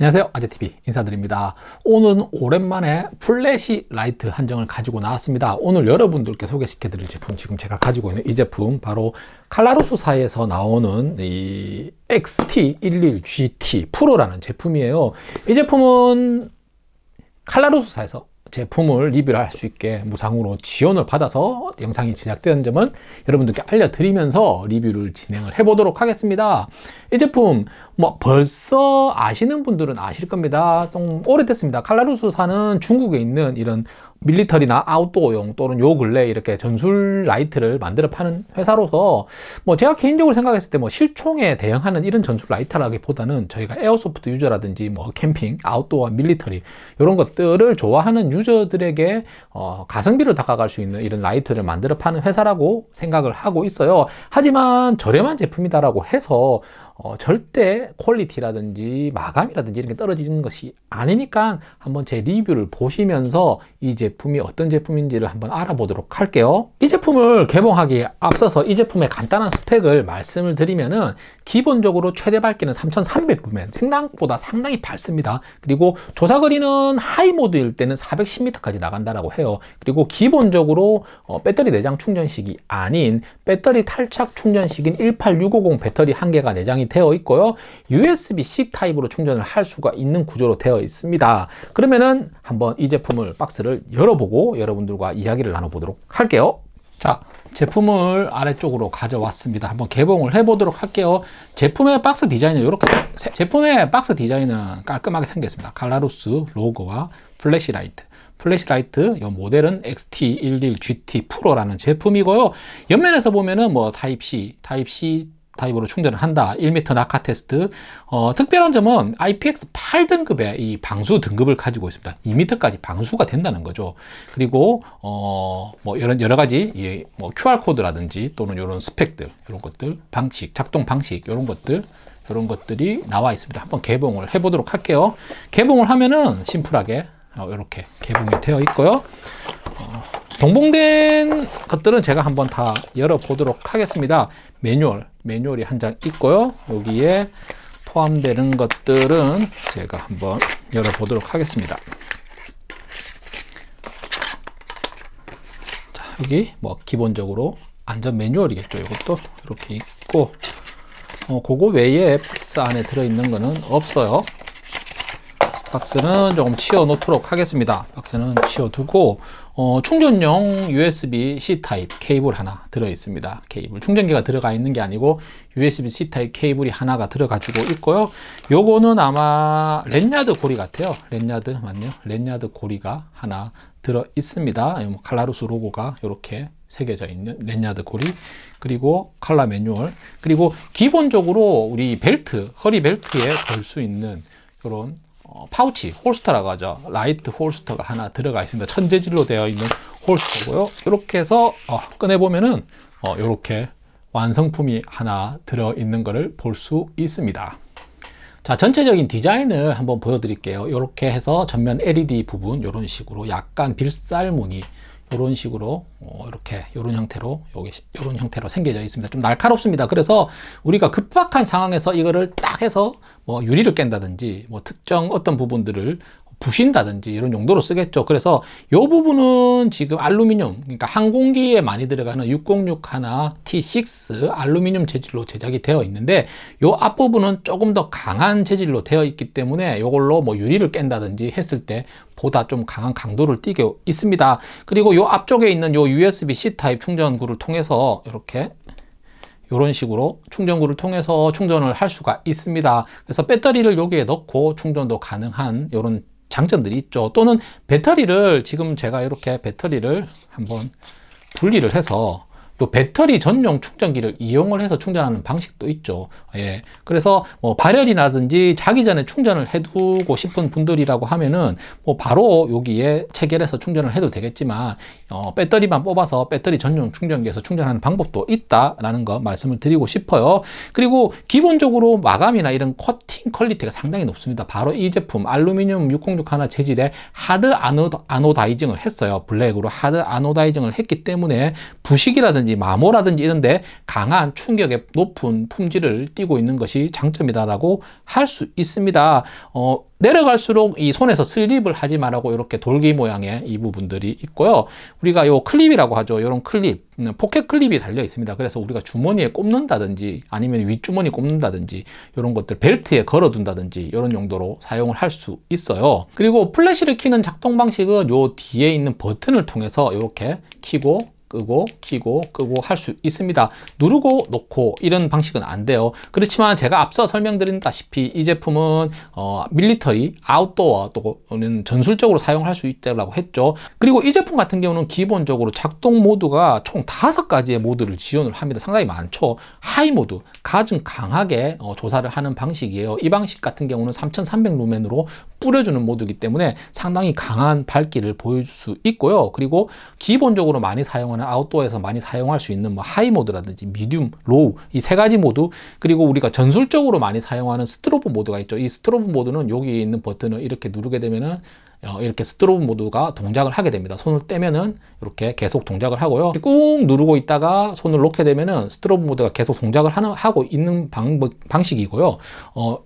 안녕하세요 아재TV 인사드립니다 오늘은 오랜만에 플래시 라이트 한정을 가지고 나왔습니다 오늘 여러분들께 소개시켜 드릴 제품 지금 제가 가지고 있는 이 제품 바로 칼라로스사에서 나오는 이 XT11GT 프로라는 제품이에요 이 제품은 칼라로스사에서 제품을 리뷰할 수 있게 무상으로 지원을 받아서 영상이 제작된 점은 여러분들께 알려드리면서 리뷰를 진행을 해보도록 하겠습니다. 이 제품 뭐 벌써 아시는 분들은 아실 겁니다. 좀 오래됐습니다. 칼라루스사는 중국에 있는 이런 밀리터리나 아웃도어용 또는 요 근래 이렇게 전술 라이트를 만들어 파는 회사로서 뭐 제가 개인적으로 생각했을 때 뭐 실총에 대응하는 이런 전술 라이터라기보다는 저희가 에어소프트 유저라든지 뭐 캠핑, 아웃도어, 밀리터리 이런 것들을 좋아하는 유저들에게 어 가성비로 다가갈 수 있는 이런 라이트를 만들어 파는 회사라고 생각을 하고 있어요. 하지만 저렴한 제품이다라고 해서 어, 절대 퀄리티라든지 마감이라든지 이런 게 떨어지는 것이 아니니까 한번 제 리뷰를 보시면서 이 제품이 어떤 제품인지를 한번 알아보도록 할게요 이 제품을 개봉하기에 앞서서 이 제품의 간단한 스펙을 말씀을 드리면은 기본적으로 최대 밝기는 3300루멘 생각보다 상당히 밝습니다 그리고 조사 거리는 하이 모드일 때는 410m까지 나간다라고 해요 그리고 기본적으로 어, 배터리 내장 충전식이 아닌 배터리 탈착 충전식인 18650 배터리 한 개가 내장이 되어 있고요. USB-C 타입으로 충전을 할 수가 있는 구조로 되어 있습니다. 그러면은 한번 이 제품을 박스를 열어보고 여러분들과 이야기를 나눠보도록 할게요. 자, 제품을 아래쪽으로 가져왔습니다. 한번 개봉을 해보도록 할게요. 제품의 박스 디자인은 이렇게 제품의 박스 디자인은 깔끔하게 생겼습니다. 갈라루스 로고와 플래시라이트 플래시라이트 이 모델은 XT11GT 프로라는 제품이고요. 옆면에서 보면은 뭐 타입 C, 타입 C 타입으로 충전을 한다. 1m 낙하 테스트. 어, 특별한 점은 IPX 8등급의 이 방수 등급을 가지고 있습니다. 2m까지 방수가 된다는 거죠. 그리고 어, 뭐 여러, 여러 가지 예, 뭐 QR 코드라든지 또는 이런 스펙들, 이런 것들, 방식, 작동 방식 이런 것들 이런 것들이 나와 있습니다. 한번 개봉을 해보도록 할게요. 개봉을 하면은 심플하게 어, 이렇게 개봉이 되어 있고요. 어, 동봉된 것들은 제가 한번 다 열어보도록 하겠습니다. 매뉴얼 매뉴얼이 한 장 있고요. 여기에 포함되는 것들은 제가 한번 열어보도록 하겠습니다. 자, 여기 뭐 기본적으로 안전 매뉴얼이겠죠. 이것도 이렇게 있고 어, 그거 외에 박스 안에 들어있는 거는 없어요. 박스는 조금 치워 놓도록 하겠습니다 박스는 치워 두고 어, 충전용 USB-C 타입 케이블 하나 들어 있습니다 케이블 충전기가 들어가 있는 게 아니고 USB-C 타입 케이블이 하나가 들어가 지고 있고요 요거는 아마 렌야드 고리 같아요 렌야드 맞네요 렌야드 고리가 하나 들어 있습니다 뭐 칼라루스 로고가 이렇게 새겨져 있는 렌야드 고리 그리고 칼라 매뉴얼 그리고 기본적으로 우리 벨트 허리 벨트에 걸 수 있는 그런 어, 파우치, 홀스터라고 하죠. 라이트 홀스터가 하나 들어가 있습니다. 천재질로 되어 있는 홀스터고요. 이렇게 해서 어, 꺼내보면은 어, 이렇게 완성품이 하나 들어있는 것을 볼 수 있습니다. 자, 전체적인 디자인을 한번 보여드릴게요. 이렇게 해서 전면 LED 부분 이런 식으로 약간 빌살무늬 이런 식으로 어, 이렇게 이런 형태로 여기 이런 형태로 생겨져 있습니다. 좀 날카롭습니다. 그래서 우리가 급박한 상황에서 이거를 딱 해서 뭐 유리를 깬다든지 뭐 특정 어떤 부분들을 부신다든지 이런 용도로 쓰겠죠. 그래서 이 부분은 지금 알루미늄, 그러니까 항공기에 많이 들어가는 606 하나 T6 알루미늄 재질로 제작이 되어 있는데 이 앞부분은 조금 더 강한 재질로 되어 있기 때문에 이걸로 뭐 유리를 깬다든지 했을 때 보다 좀 강한 강도를 띄게 있습니다. 그리고 이 앞쪽에 있는 이 USB-C 타입 충전구를 통해서 이렇게 이런 식으로 충전구를 통해서 충전을 할 수가 있습니다. 그래서 배터리를 여기에 넣고 충전도 가능한 이런 장점들이 있죠. 또는 배터리를 지금 제가 이렇게 배터리를 한번 분리를 해서 또 배터리 전용 충전기를 이용을 해서 충전하는 방식도 있죠. 예. 그래서 뭐 발열이라든지 자기 전에 충전을 해두고 싶은 분들이라고 하면은 뭐 바로 여기에 체결해서 충전을 해도 되겠지만 어, 배터리만 뽑아서 배터리 전용 충전기에서 충전하는 방법도 있다라는 거 말씀을 드리고 싶어요. 그리고 기본적으로 마감이나 이런 커팅 퀄리티가 상당히 높습니다. 바로 이 제품 알루미늄 606 하나 재질의 하드 아노다이징을 했어요. 블랙으로 하드 아노다이징을 했기 때문에 부식이라든지 라든지 마모라든지 이런데 강한 충격에 높은 품질을 띠고 있는 것이 장점이다라고 할 수 있습니다. 어, 내려갈수록 이 손에서 슬립을 하지 말라고 이렇게 돌기 모양의 이 부분들이 있고요. 우리가 요 클립이라고 하죠. 요런 클립, 음, 포켓 클립이 달려 있습니다. 그래서 우리가 주머니에 꼽는다든지 아니면 윗주머니 꼽는다든지 요런 것들 벨트에 걸어둔다든지 요런 용도로 사용을 할 수 있어요. 그리고 플래시를 키는 작동 방식은 요 뒤에 있는 버튼을 통해서 이렇게 키고 끄고 키고 끄고 할 수 있습니다 누르고 놓고 이런 방식은 안 돼요 그렇지만 제가 앞서 설명드린다시피 이 제품은 어, 밀리터리 아웃도어 또는 전술적으로 사용할 수 있다고 했죠 그리고 이 제품 같은 경우는 기본적으로 작동 모드가 총 다섯 가지의 모드를 지원을 합니다 상당히 많죠 하이 모드 가장 강하게 어, 조사를 하는 방식이에요 이 방식 같은 경우는 3300 루멘으로 뿌려주는 모드이기 때문에 상당히 강한 밝기를 보여줄 수 있고요. 그리고 기본적으로 많이 사용하는 아웃도어에서 많이 사용할 수 있는 뭐 하이 모드라든지 미디움, 로우 이 세 가지 모드 그리고 우리가 전술적으로 많이 사용하는 스트로브 모드가 있죠. 이 스트로브 모드는 여기 있는 버튼을 이렇게 누르게 되면은 어, 이렇게 스트로브 모드가 동작을 하게 됩니다. 손을 떼면은 이렇게 계속 동작을 하고요. 꾹 누르고 있다가 손을 놓게 되면은 스트로브 모드가 계속 동작을 하는, 하고 있는 방 방식이고요. 어,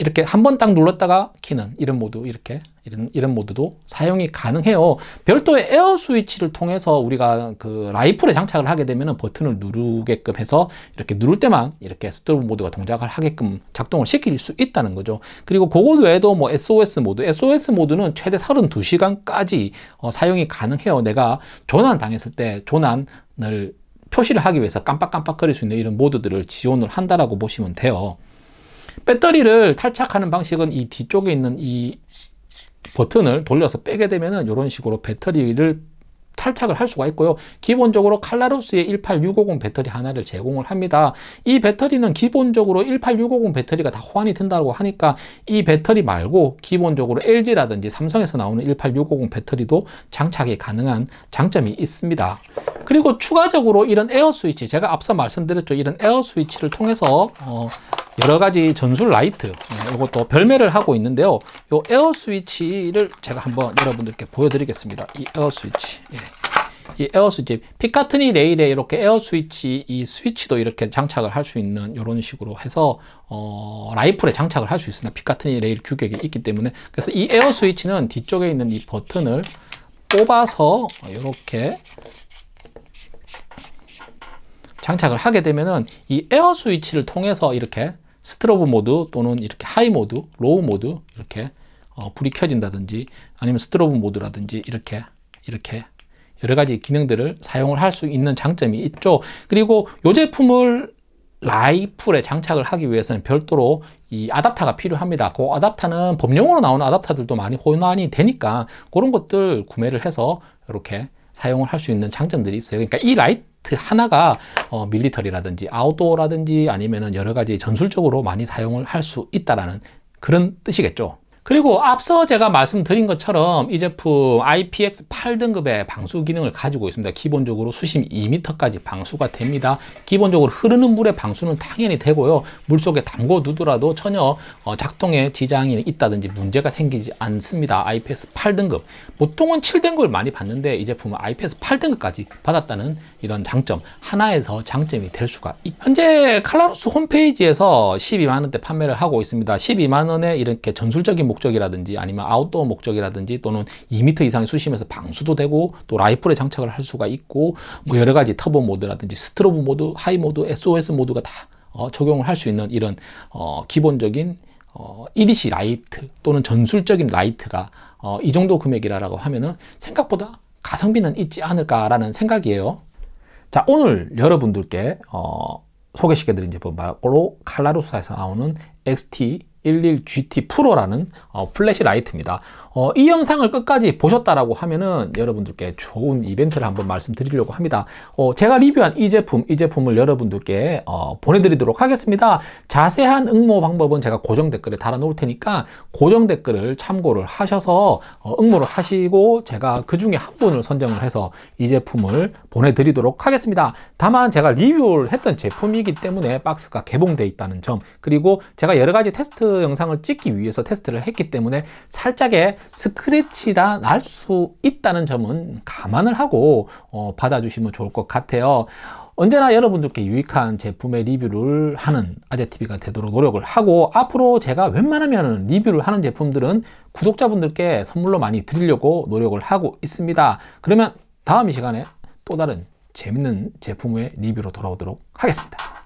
이렇게 한 번 딱 눌렀다가 키는 이런 모드 이렇게 이런 이런 모드도 사용이 가능해요. 별도의 에어 스위치를 통해서 우리가 그 라이플에 장착을 하게 되면 버튼을 누르게끔 해서 이렇게 누를 때만 이렇게 스트로브 모드가 동작을 하게끔 작동을 시킬 수 있다는 거죠. 그리고 그것 외에도 뭐 SOS 모드, SOS 모드는 최대 32시간까지 어, 사용이 가능해요. 내가 조난 당했을 때 조난을 표시를 하기 위해서 깜빡깜빡거릴 수 있는 이런 모드들을 지원을 한다라고 보시면 돼요. 배터리를 탈착하는 방식은 이 뒤쪽에 있는 이 버튼을 돌려서 빼게 되면은 이런 식으로 배터리를 탈착을 할 수가 있고요. 기본적으로 칼라루스의 18650 배터리 하나를 제공을 합니다. 이 배터리는 기본적으로 18650 배터리가 다 호환이 된다고 하니까 이 배터리 말고 기본적으로 LG라든지 삼성에서 나오는 18650 배터리도 장착이 가능한 장점이 있습니다. 그리고 추가적으로 이런 에어 스위치 제가 앞서 말씀드렸죠. 이런 에어 스위치를 통해서 어, 여러 가지 전술 라이트 이것도 네, 별매를 하고 있는데요. 이 에어 스위치를 제가 한번 여러분들께 보여드리겠습니다. 이 에어 스위치. 예. 이 에어 스위치 피카트니 레일에 이렇게 에어 스위치 이 스위치도 이렇게 장착을 할 수 있는 이런 식으로 해서 어, 라이플에 장착을 할 수 있습니다. 피카트니 레일 규격이 있기 때문에 그래서 이 에어 스위치는 뒤쪽에 있는 이 버튼을 뽑아서 이렇게 장착을 하게 되면은 이 에어 스위치를 통해서 이렇게 스트로브 모드 또는 이렇게 하이 모드, 로우 모드 이렇게 어, 불이 켜진다든지 아니면 스트로브 모드라든지 이렇게 이렇게 여러 가지 기능들을 사용을 할 수 있는 장점이 있죠. 그리고 이 제품을 라이플에 장착을 하기 위해서는 별도로 이 아답터가 필요합니다. 그 아답터는 법령으로 나오는 아답터들도 많이 혼환이 되니까 그런 것들 구매를 해서 이렇게 사용을 할 수 있는 장점들이 있어요. 그러니까 이 라이트 하나가 어, 밀리터리라든지 아웃도어라든지 아니면 여러 가지 전술적으로 많이 사용을 할 수 있다라는 그런 뜻이겠죠. 그리고 앞서 제가 말씀드린 것처럼 이 제품 IPX 8등급의 방수 기능을 가지고 있습니다. 기본적으로 수심 2m까지 방수가 됩니다. 기본적으로 흐르는 물의 방수는 당연히 되고요. 물속에 담궈 두더라도 전혀 어, 작동에 지장이 있다든지 문제가 생기지 않습니다. IPX 8등급 보통은 7등급을 많이 받는데 이 제품은 IPX 8등급까지 받았다는 이런 장점 하나에서 장점이 될 수가 있 현재 칼라로스 홈페이지에서 12만원대 판매를 하고 있습니다. 12만원에 이렇게 전술적인 목 목적이라든지 아니면 아웃도어 목적이라든지 또는 2m 이상의 수심에서 방수도 되고 또 라이플에 장착을 할 수가 있고 뭐 여러 가지 터보 모드라든지 스트로브 모드, 하이 모드, SOS 모드가 다 어, 적용을 할 수 있는 이런 어, 기본적인 어, 1인시 라이트 또는 전술적인 라이트가 어, 이 정도 금액이라고 하면은 생각보다 가성비는 있지 않을까라는 생각이에요. 자, 오늘 여러분들께 어, 소개시켜드린 제품 바로 칼라루사에서 나오는 XT 11GT 프로라는 어, 플래시 라이트입니다. 어, 이 영상을 끝까지 보셨다라고 하면은 여러분들께 좋은 이벤트를 한번 말씀드리려고 합니다. 어, 제가 리뷰한 이 제품, 이 제품을 여러분들께 어, 보내드리도록 하겠습니다. 자세한 응모 방법은 제가 고정 댓글에 달아놓을 테니까 고정 댓글을 참고를 하셔서 어, 응모를 하시고 제가 그 중에 한 분을 선정을 해서 이 제품을 보내드리도록 하겠습니다. 다만 제가 리뷰를 했던 제품이기 때문에 박스가 개봉되어 있다는 점 그리고 제가 여러 가지 테스트 테 영상을 찍기 위해서 테스트를 했기 때문에 살짝의 스크래치라 날수 있다는 점은 감안을 하고 어, 받아주시면 좋을 것 같아요. 언제나 여러분들께 유익한 제품의 리뷰를 하는 아재TV가 되도록 노력을 하고 앞으로 제가 웬만하면 리뷰를 하는 제품들은 구독자분들께 선물로 많이 드리려고 노력을 하고 있습니다. 그러면 다음 이 시간에 또 다른 재밌는 제품의 리뷰로 돌아오도록 하겠습니다.